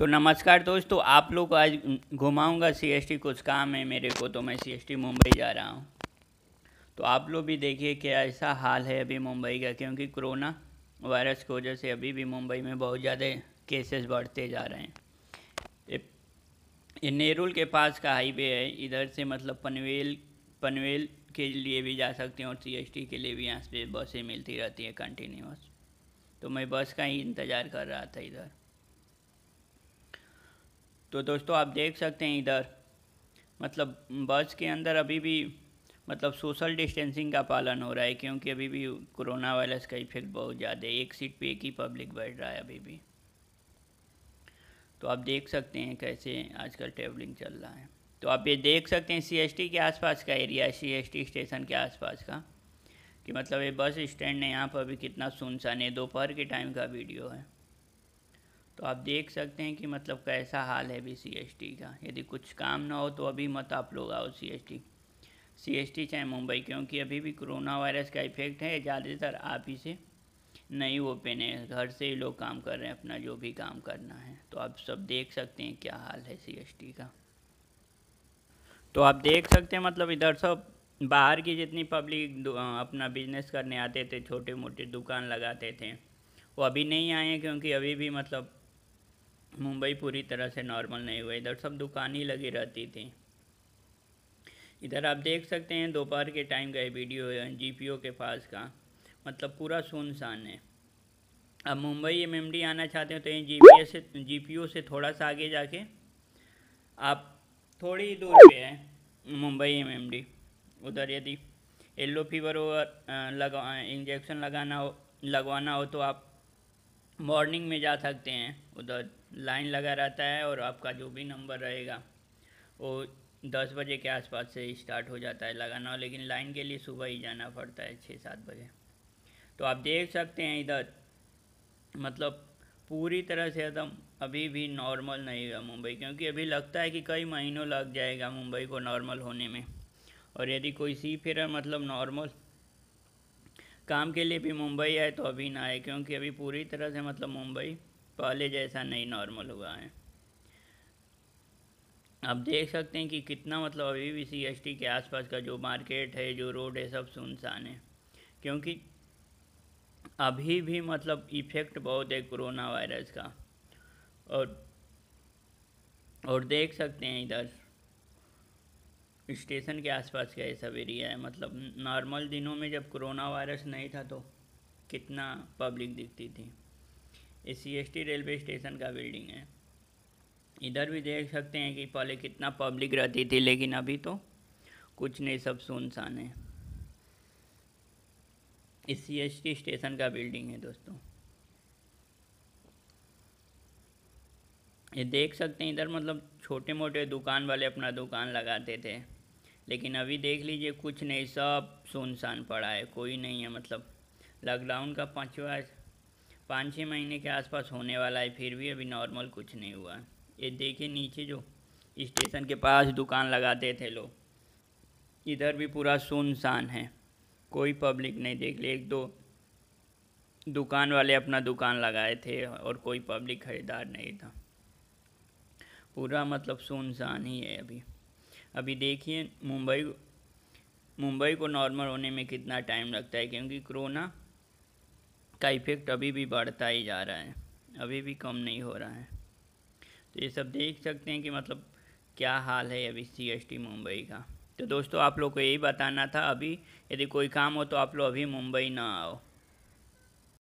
तो नमस्कार दोस्तों आप लोग को आज घुमाऊंगा सीएसटी कुछ काम है मेरे को तो मैं सीएसटी मुंबई जा रहा हूँ तो आप लोग भी देखिए क्या ऐसा हाल है अभी मुंबई का क्योंकि कोरोना वायरस की वजह से अभी भी मुंबई में बहुत ज़्यादा केसेस बढ़ते जा रहे हैं ये नेरुल के पास का हाईवे है इधर से मतलब पनवेल पनवेल के लिए भी जा सकते हैं और टी के लिए भी यहाँ से बसें मिलती रहती हैं कंटिन्यूस तो मैं बस का ही इंतज़ार कर रहा था इधर तो दोस्तों आप देख सकते हैं इधर मतलब बस के अंदर अभी भी मतलब सोशल डिस्टेंसिंग का पालन हो रहा है क्योंकि अभी भी कोरोना वायरस का इफेक्ट बहुत ज़्यादा है एक सीट पे एक ही पब्लिक बैठ रहा है अभी भी तो आप देख सकते हैं कैसे आजकल ट्रेवलिंग चल रहा है तो आप ये देख सकते हैं सीएसटी के आसपास का एरिया सीएसटी स्टेशन के आसपास का कि मतलब ये बस स्टैंड है यहाँ पर अभी कितना सुनसान है दोपहर के टाइम का वीडियो है तो आप देख सकते हैं कि मतलब कैसा हाल है अभी सी का यदि कुछ काम ना हो तो अभी मत आप लोग आओ C S T C S T चाहे मुंबई क्योंकि अभी भी कोरोना वायरस का इफेक्ट है ज़्यादातर आप ही से नहीं हो पेने घर से ही लोग काम कर रहे हैं अपना जो भी काम करना है तो आप सब देख सकते हैं क्या हाल है सी एस टी का तो आप देख सकते हैं मतलब इधर सब बाहर की जितनी पब्लिक अपना बिजनेस करने आते थे छोटे मोटे दुकान लगाते थे वो अभी नहीं आए हैं क्योंकि अभी भी मतलब मुंबई पूरी तरह से नॉर्मल नहीं हुआ इधर सब दुकान ही लगी रहती थी इधर आप देख सकते हैं दोपहर के टाइम का वीडियो जीपीओ के पास का मतलब पूरा सुनसान है अब मुंबई एम एम डी आना चाहते हो तो यहीं जी से जी से थोड़ा सा आगे जाके आप थोड़ी दूर पे है मुंबई एम एम डी उधर यदि येल्लो फीवर लगा इंजेक्शन लगाना हो लगवाना हो तो आप मॉर्निंग में जा सकते हैं उधर लाइन लगा रहता है और आपका जो भी नंबर रहेगा वो दस बजे के आसपास से स्टार्ट हो जाता है लगाना लेकिन लाइन के लिए सुबह ही जाना पड़ता है छः सात बजे तो आप देख सकते हैं इधर मतलब पूरी तरह से एकदम अभी भी नॉर्मल नहीं हुआ मुंबई क्योंकि अभी लगता है कि कई महीनों लग जाएगा मुंबई को नॉर्मल होने में और यदि कोई सी फेरा मतलब नॉर्मल काम के लिए भी मुंबई आए तो अभी ना आए क्योंकि अभी पूरी तरह से मतलब मुंबई पहले जैसा नहीं नॉर्मल हुआ है आप देख सकते हैं कि कितना मतलब अभी भी टी के आसपास का जो मार्केट है जो रोड है सब सुनसान है क्योंकि अभी भी मतलब इफ़ेक्ट बहुत है कोरोना वायरस का और और देख सकते हैं इधर स्टेशन के आसपास का ये सब एरिया है मतलब नॉर्मल दिनों में जब कोरोना वायरस नहीं था तो कितना पब्लिक दिखती थी ये सी रेलवे स्टेशन का बिल्डिंग है इधर भी देख सकते हैं कि पहले कितना पब्लिक रहती थी लेकिन अभी तो कुछ नहीं सब सुनसान है इस सी स्टेशन का बिल्डिंग है दोस्तों ये देख सकते हैं इधर मतलब छोटे मोटे दुकान वाले अपना दुकान लगाते थे लेकिन अभी देख लीजिए कुछ नहीं सब सुनसान पड़ा है कोई नहीं है मतलब लॉकडाउन का पाँचवा पाँच छः महीने के आसपास होने वाला है फिर भी अभी नॉर्मल कुछ नहीं हुआ है ये देखिए नीचे जो स्टेशन के पास दुकान लगाते थे लोग इधर भी पूरा सुनसान है कोई पब्लिक नहीं देख ली एक दो दुकान वाले अपना दुकान लगाए थे और कोई पब्लिक खरीदार नहीं था पूरा मतलब सुनसान ही है अभी अभी देखिए मुंबई मुंबई को नॉर्मल होने में कितना टाइम लगता है क्योंकि कोरोना का इफ़ेक्ट अभी भी बढ़ता ही जा रहा है अभी भी कम नहीं हो रहा है तो ये सब देख सकते हैं कि मतलब क्या हाल है अभी सी मुंबई का तो दोस्तों आप लोग को यही बताना था अभी यदि कोई काम हो तो आप लोग अभी मुंबई ना आओ